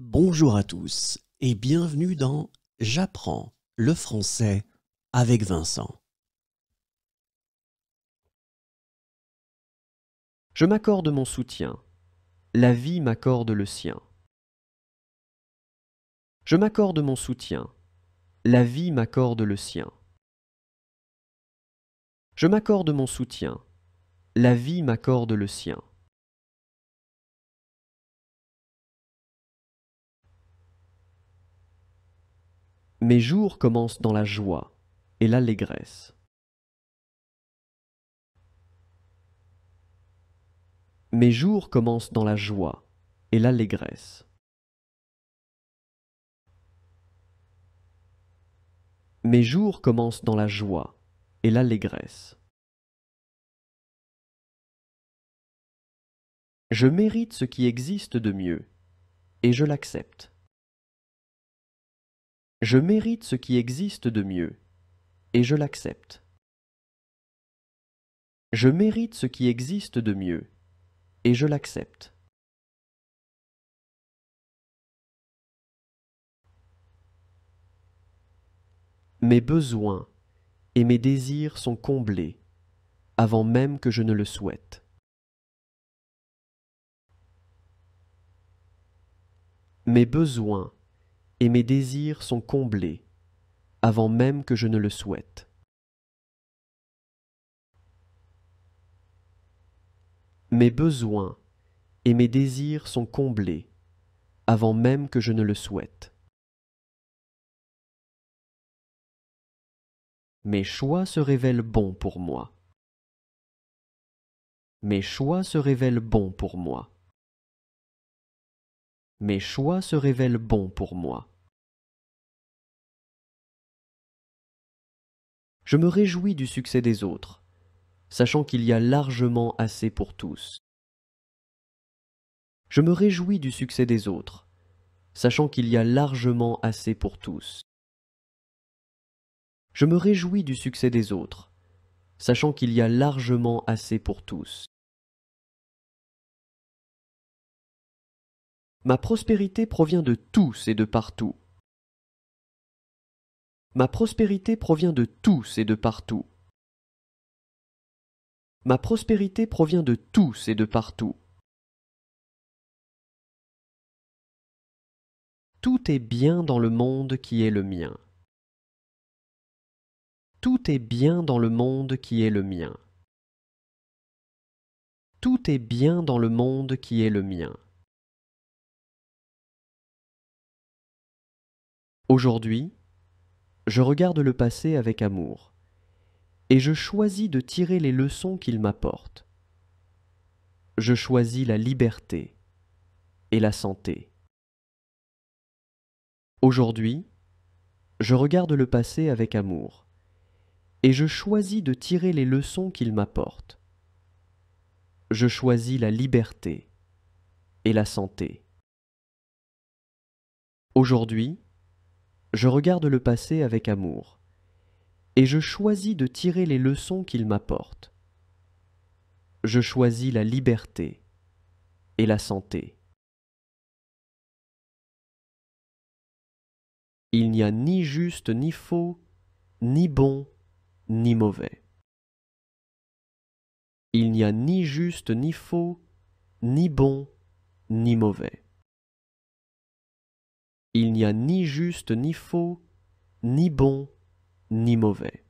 Bonjour à tous et bienvenue dans J'apprends le français avec Vincent. Je m'accorde mon soutien. La vie m'accorde le sien. Je m'accorde mon soutien. La vie m'accorde le sien. Je m'accorde mon soutien. La vie m'accorde le sien. Mes jours commencent dans la joie et l'allégresse. Mes jours commencent dans la joie et l'allégresse. Mes jours commencent dans la joie et l'allégresse. Je mérite ce qui existe de mieux, et je l'accepte. Je mérite ce qui existe de mieux, et je l'accepte. Je mérite ce qui existe de mieux, et je l'accepte. Mes besoins et mes désirs sont comblés avant même que je ne le souhaite. Mes besoins et mes désirs sont comblés avant même que je ne le souhaite. Mes besoins et mes désirs sont comblés avant même que je ne le souhaite. Mes choix se révèlent bons pour moi. Mes choix se révèlent bons pour moi. Mes choix se révèlent bons pour moi. je me réjouis du succès des autres, sachant qu'il y a largement assez pour tous. Je me réjouis du succès des autres, sachant qu'il y a largement assez pour tous. Je me réjouis du succès des autres, sachant qu'il y a largement assez pour tous. Ma prospérité provient de tous et de partout Ma prospérité provient de tous et de partout. Ma prospérité provient de tous et de partout. Tout est bien dans le monde qui est le mien. Tout est bien dans le monde qui est le mien. Tout est bien dans le monde qui est le mien. Aujourd'hui, je regarde le passé avec amour, et je choisis de tirer les leçons qu'il m'apporte. Je choisis la liberté et la santé. Aujourd'hui, je regarde le passé avec amour, et je choisis de tirer les leçons qu'il m'apporte. Je choisis la liberté et la santé. Aujourd'hui, je regarde le passé avec amour, et je choisis de tirer les leçons qu'il m'apporte. Je choisis la liberté et la santé. Il n'y a ni juste ni faux, ni bon ni mauvais. Il n'y a ni juste ni faux, ni bon ni mauvais. Il n'y a ni juste ni faux, ni bon ni mauvais.